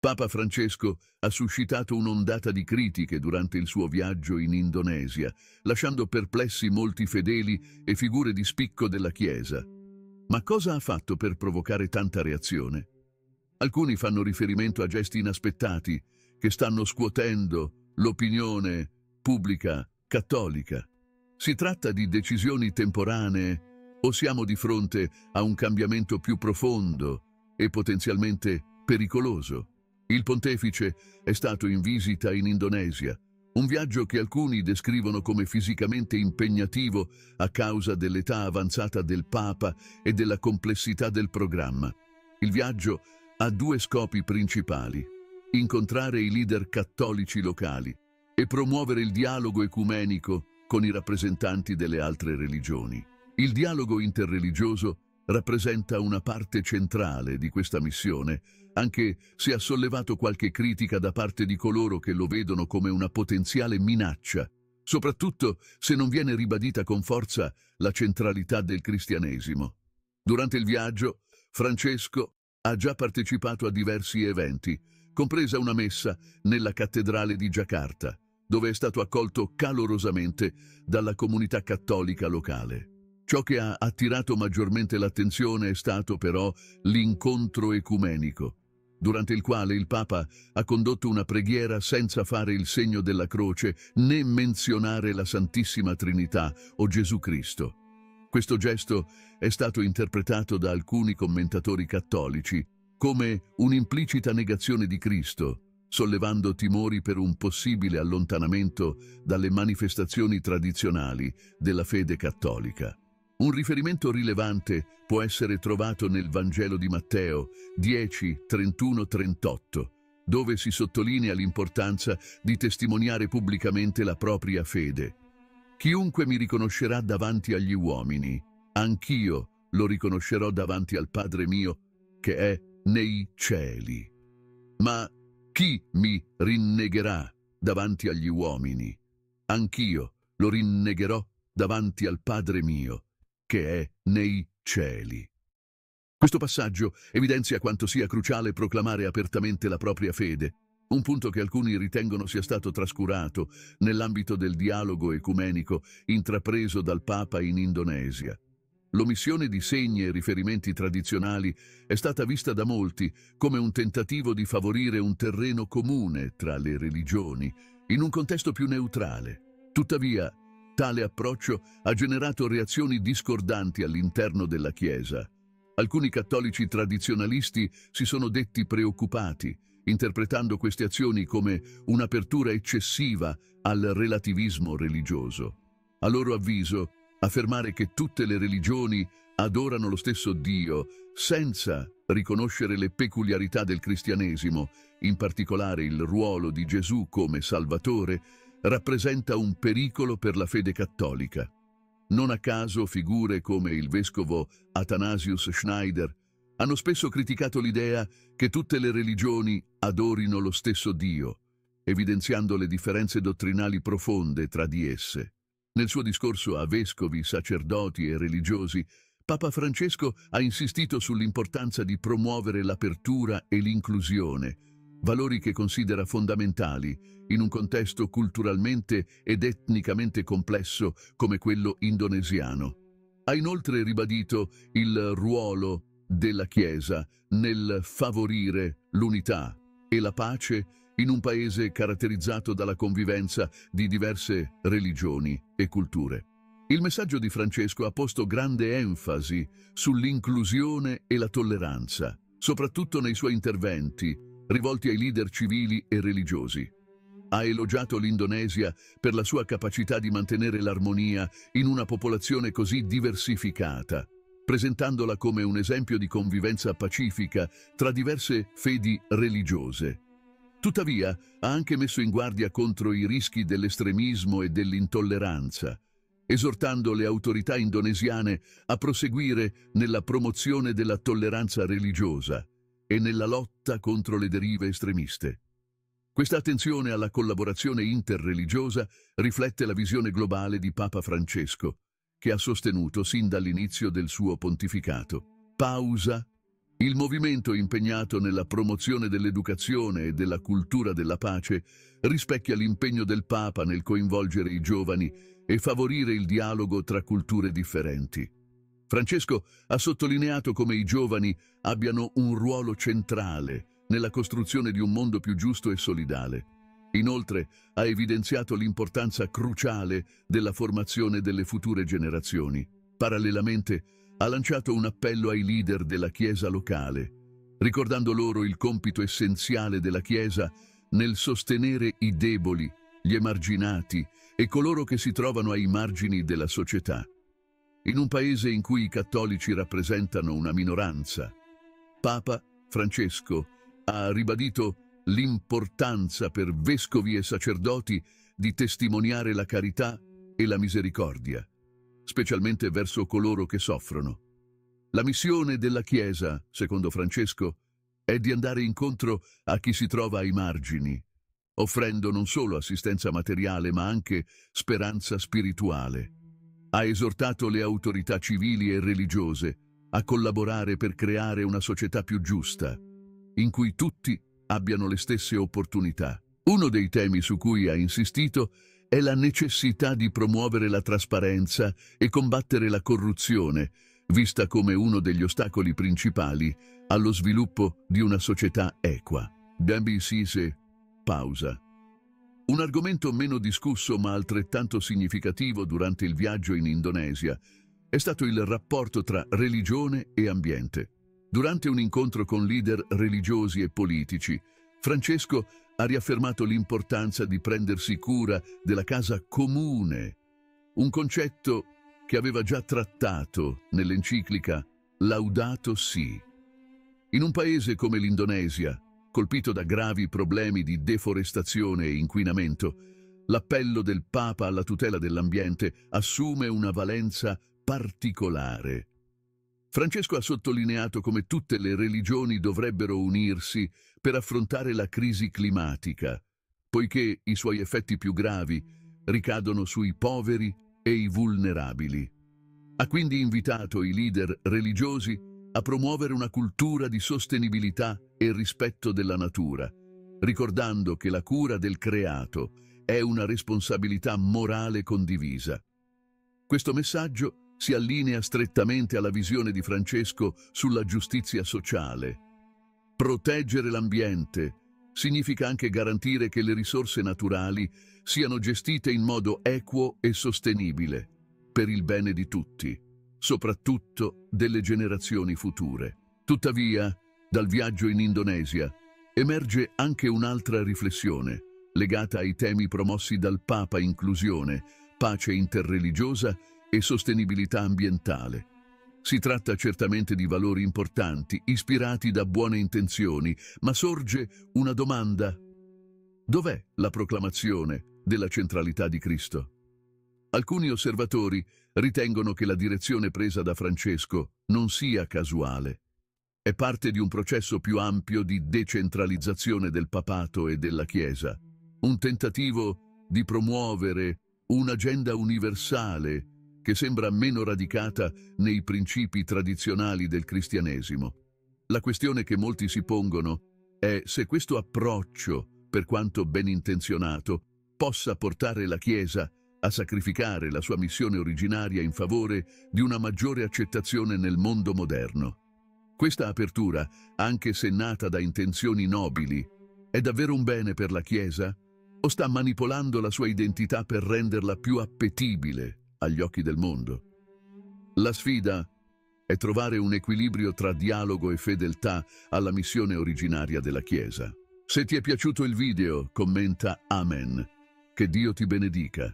Papa Francesco ha suscitato un'ondata di critiche durante il suo viaggio in Indonesia, lasciando perplessi molti fedeli e figure di spicco della Chiesa. Ma cosa ha fatto per provocare tanta reazione? Alcuni fanno riferimento a gesti inaspettati che stanno scuotendo l'opinione pubblica cattolica. Si tratta di decisioni temporanee o siamo di fronte a un cambiamento più profondo e potenzialmente pericoloso? Il pontefice è stato in visita in Indonesia, un viaggio che alcuni descrivono come fisicamente impegnativo a causa dell'età avanzata del Papa e della complessità del programma. Il viaggio ha due scopi principali, incontrare i leader cattolici locali e promuovere il dialogo ecumenico con i rappresentanti delle altre religioni. Il dialogo interreligioso rappresenta una parte centrale di questa missione, anche se ha sollevato qualche critica da parte di coloro che lo vedono come una potenziale minaccia, soprattutto se non viene ribadita con forza la centralità del cristianesimo. Durante il viaggio, Francesco ha già partecipato a diversi eventi, compresa una messa nella cattedrale di Giacarta, dove è stato accolto calorosamente dalla comunità cattolica locale. Ciò che ha attirato maggiormente l'attenzione è stato però l'incontro ecumenico, durante il quale il Papa ha condotto una preghiera senza fare il segno della croce né menzionare la Santissima Trinità o Gesù Cristo. Questo gesto è stato interpretato da alcuni commentatori cattolici come un'implicita negazione di Cristo, sollevando timori per un possibile allontanamento dalle manifestazioni tradizionali della fede cattolica. Un riferimento rilevante può essere trovato nel Vangelo di Matteo 10, 31, 38, dove si sottolinea l'importanza di testimoniare pubblicamente la propria fede. Chiunque mi riconoscerà davanti agli uomini, anch'io lo riconoscerò davanti al Padre mio che è nei cieli. Ma chi mi rinnegherà davanti agli uomini? Anch'io lo rinnegherò davanti al Padre mio che è nei cieli. Questo passaggio evidenzia quanto sia cruciale proclamare apertamente la propria fede, un punto che alcuni ritengono sia stato trascurato nell'ambito del dialogo ecumenico intrapreso dal Papa in Indonesia. L'omissione di segni e riferimenti tradizionali è stata vista da molti come un tentativo di favorire un terreno comune tra le religioni, in un contesto più neutrale. Tuttavia, Tale approccio ha generato reazioni discordanti all'interno della Chiesa. Alcuni cattolici tradizionalisti si sono detti preoccupati, interpretando queste azioni come un'apertura eccessiva al relativismo religioso. A loro avviso, affermare che tutte le religioni adorano lo stesso Dio senza riconoscere le peculiarità del cristianesimo, in particolare il ruolo di Gesù come Salvatore, rappresenta un pericolo per la fede cattolica. Non a caso figure come il vescovo Athanasius Schneider hanno spesso criticato l'idea che tutte le religioni adorino lo stesso Dio, evidenziando le differenze dottrinali profonde tra di esse. Nel suo discorso a vescovi, sacerdoti e religiosi, Papa Francesco ha insistito sull'importanza di promuovere l'apertura e l'inclusione, valori che considera fondamentali in un contesto culturalmente ed etnicamente complesso come quello indonesiano. Ha inoltre ribadito il ruolo della Chiesa nel favorire l'unità e la pace in un paese caratterizzato dalla convivenza di diverse religioni e culture. Il messaggio di Francesco ha posto grande enfasi sull'inclusione e la tolleranza, soprattutto nei suoi interventi rivolti ai leader civili e religiosi. Ha elogiato l'Indonesia per la sua capacità di mantenere l'armonia in una popolazione così diversificata, presentandola come un esempio di convivenza pacifica tra diverse fedi religiose. Tuttavia, ha anche messo in guardia contro i rischi dell'estremismo e dell'intolleranza, esortando le autorità indonesiane a proseguire nella promozione della tolleranza religiosa, e nella lotta contro le derive estremiste. Questa attenzione alla collaborazione interreligiosa riflette la visione globale di Papa Francesco, che ha sostenuto sin dall'inizio del suo pontificato. Pausa. Il movimento impegnato nella promozione dell'educazione e della cultura della pace rispecchia l'impegno del Papa nel coinvolgere i giovani e favorire il dialogo tra culture differenti. Francesco ha sottolineato come i giovani abbiano un ruolo centrale nella costruzione di un mondo più giusto e solidale. Inoltre ha evidenziato l'importanza cruciale della formazione delle future generazioni. Parallelamente ha lanciato un appello ai leader della Chiesa locale, ricordando loro il compito essenziale della Chiesa nel sostenere i deboli, gli emarginati e coloro che si trovano ai margini della società in un paese in cui i cattolici rappresentano una minoranza. Papa Francesco ha ribadito l'importanza per vescovi e sacerdoti di testimoniare la carità e la misericordia, specialmente verso coloro che soffrono. La missione della Chiesa, secondo Francesco, è di andare incontro a chi si trova ai margini, offrendo non solo assistenza materiale ma anche speranza spirituale. Ha esortato le autorità civili e religiose a collaborare per creare una società più giusta, in cui tutti abbiano le stesse opportunità. Uno dei temi su cui ha insistito è la necessità di promuovere la trasparenza e combattere la corruzione, vista come uno degli ostacoli principali allo sviluppo di una società equa. Bambi Sise pausa un argomento meno discusso ma altrettanto significativo durante il viaggio in Indonesia è stato il rapporto tra religione e ambiente. Durante un incontro con leader religiosi e politici, Francesco ha riaffermato l'importanza di prendersi cura della casa comune, un concetto che aveva già trattato nell'enciclica Laudato Si. In un paese come l'Indonesia, colpito da gravi problemi di deforestazione e inquinamento, l'appello del Papa alla tutela dell'ambiente assume una valenza particolare. Francesco ha sottolineato come tutte le religioni dovrebbero unirsi per affrontare la crisi climatica, poiché i suoi effetti più gravi ricadono sui poveri e i vulnerabili. Ha quindi invitato i leader religiosi a promuovere una cultura di sostenibilità e rispetto della natura, ricordando che la cura del creato è una responsabilità morale condivisa. Questo messaggio si allinea strettamente alla visione di Francesco sulla giustizia sociale. Proteggere l'ambiente significa anche garantire che le risorse naturali siano gestite in modo equo e sostenibile, per il bene di tutti soprattutto delle generazioni future. Tuttavia, dal viaggio in Indonesia emerge anche un'altra riflessione, legata ai temi promossi dal Papa inclusione, pace interreligiosa e sostenibilità ambientale. Si tratta certamente di valori importanti, ispirati da buone intenzioni, ma sorge una domanda. Dov'è la proclamazione della centralità di Cristo? Alcuni osservatori ritengono che la direzione presa da Francesco non sia casuale. È parte di un processo più ampio di decentralizzazione del papato e della Chiesa, un tentativo di promuovere un'agenda universale che sembra meno radicata nei principi tradizionali del cristianesimo. La questione che molti si pongono è se questo approccio, per quanto ben intenzionato, possa portare la Chiesa a sacrificare la sua missione originaria in favore di una maggiore accettazione nel mondo moderno. Questa apertura, anche se nata da intenzioni nobili, è davvero un bene per la Chiesa o sta manipolando la sua identità per renderla più appetibile agli occhi del mondo? La sfida è trovare un equilibrio tra dialogo e fedeltà alla missione originaria della Chiesa. Se ti è piaciuto il video, commenta Amen. Che Dio ti benedica.